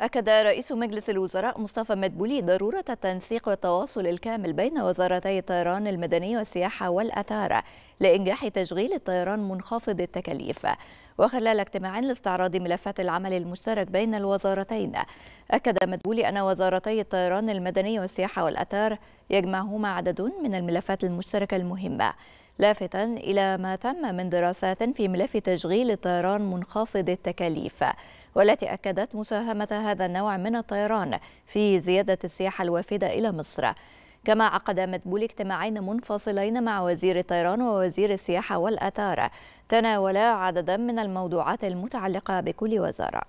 أكد رئيس مجلس الوزراء مصطفى مدبولي ضرورة التنسيق والتواصل الكامل بين وزارتي الطيران المدني والسياحة والأثار لإنجاح تشغيل الطيران منخفض التكاليف وخلال اجتماع لاستعراض ملفات العمل المشترك بين الوزارتين أكد مدبولي أن وزارتي الطيران المدني والسياحة والأثار يجمعهما عدد من الملفات المشتركة المهمة لافتا إلى ما تم من دراسات في ملف تشغيل الطيران منخفض التكاليف والتي أكدت مساهمة هذا النوع من الطيران في زيادة السياحة الوافدة إلى مصر كما عقد مدبول اجتماعين منفصلين مع وزير الطيران ووزير السياحة والأثار تناولا عددا من الموضوعات المتعلقة بكل وزارة